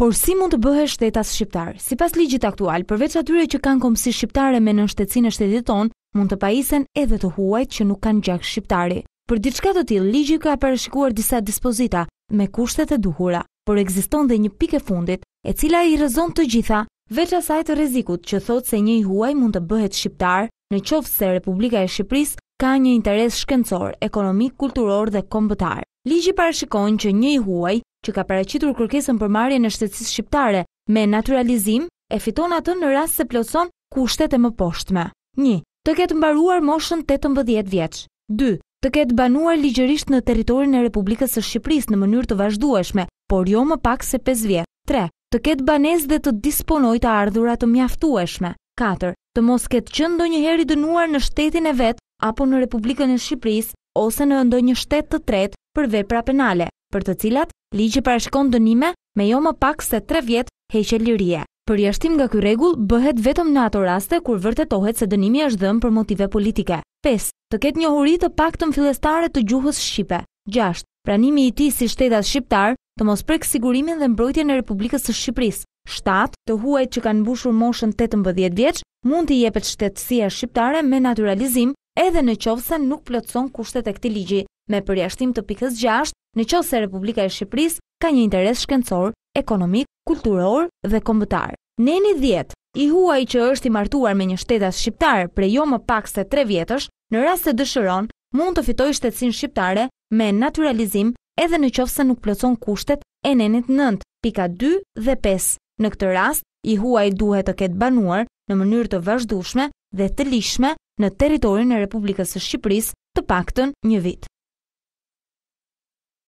Por si mund të bëhe shtetas shqiptar? Si pas ligjit aktual, përveç atyre që kanë komësi shqiptare me në shtetsin e shtetit ton, mund të paisen edhe të huajt që nuk kanë gjak shqiptari. Për diçka të tilë, ligji ka përshikuar disa dispozita me kushtet e duhura, por ekziston dhe një pike fundit, e cila i rëzon të gjitha, veç asaj të rezikut që thot se një huaj mund të bëhet shqiptar, në qoftë se Republika e Shqipërisë ka një interes shkencor, ekonomik, kulturor dhe kombëtar. Ligji parashikon që një huaj që ka paraqitur kërkesën për marrjen e shtetësisë shqiptare me naturalizim e fiton atë në rast se plotson kushtet e mëposhtme. 1. Të ketë mbaruar moshën 18 vjeç. 2. Të ketë banuar ligjërisht në territorin e Republikës së Shqipërisë në mënyrë të vazhdueshme, por jo më pak se 5 vjet. 3. Të ketë banesë dhe të disponoj të ardhurat të mjaftueshme. 4. Të mos ketë qënë do njëheri dënuar në shtetin e vetë apo në Republikën e Shqipërisë ose në ndonjë shtet të tretë për vepra penale, për të cilat ligji parashkon dënime me jo më pak se 3 vjet heqje Për jashtim nga ky rregull bëhet vetëm në ato raste kur vërtetohet se dënimi është dhënë për motive politike. 5. Të ketë njohuri të paktën fillestare të gjuhës shqipe. 6. Pranimi i tij si shtetas shqiptar të mos prek sigurimin dhe mbrojtjen e Republikës së Shqipërisë. 7. Të huajt që kanë mbushur moshën 18 vjeç mund t'i jepet shtetësia shqiptare me naturalizim edhe në qovëse nuk plotëson kushtet e këti ligji me përjashtim të pikës 6 në qëse Republika e Shqipëris ka një interes shkencor, ekonomik, kulturor dhe kombëtar. Neni 10, i huaj që është i martuar me një shtetas shqiptar pre jo më pak se 3 vjetësh, në rast se dëshëron, mund të fitoj shtetsin shqiptare me naturalizim edhe në se nuk plëcon kushtet e nenit 9, pika 2 dhe 5. Në këtë rast, i huaj duhet të ketë banuar në mënyrë të vazhdushme dhe të lishme në teritorin e Republikës së Shqipërisë të paktën një vit.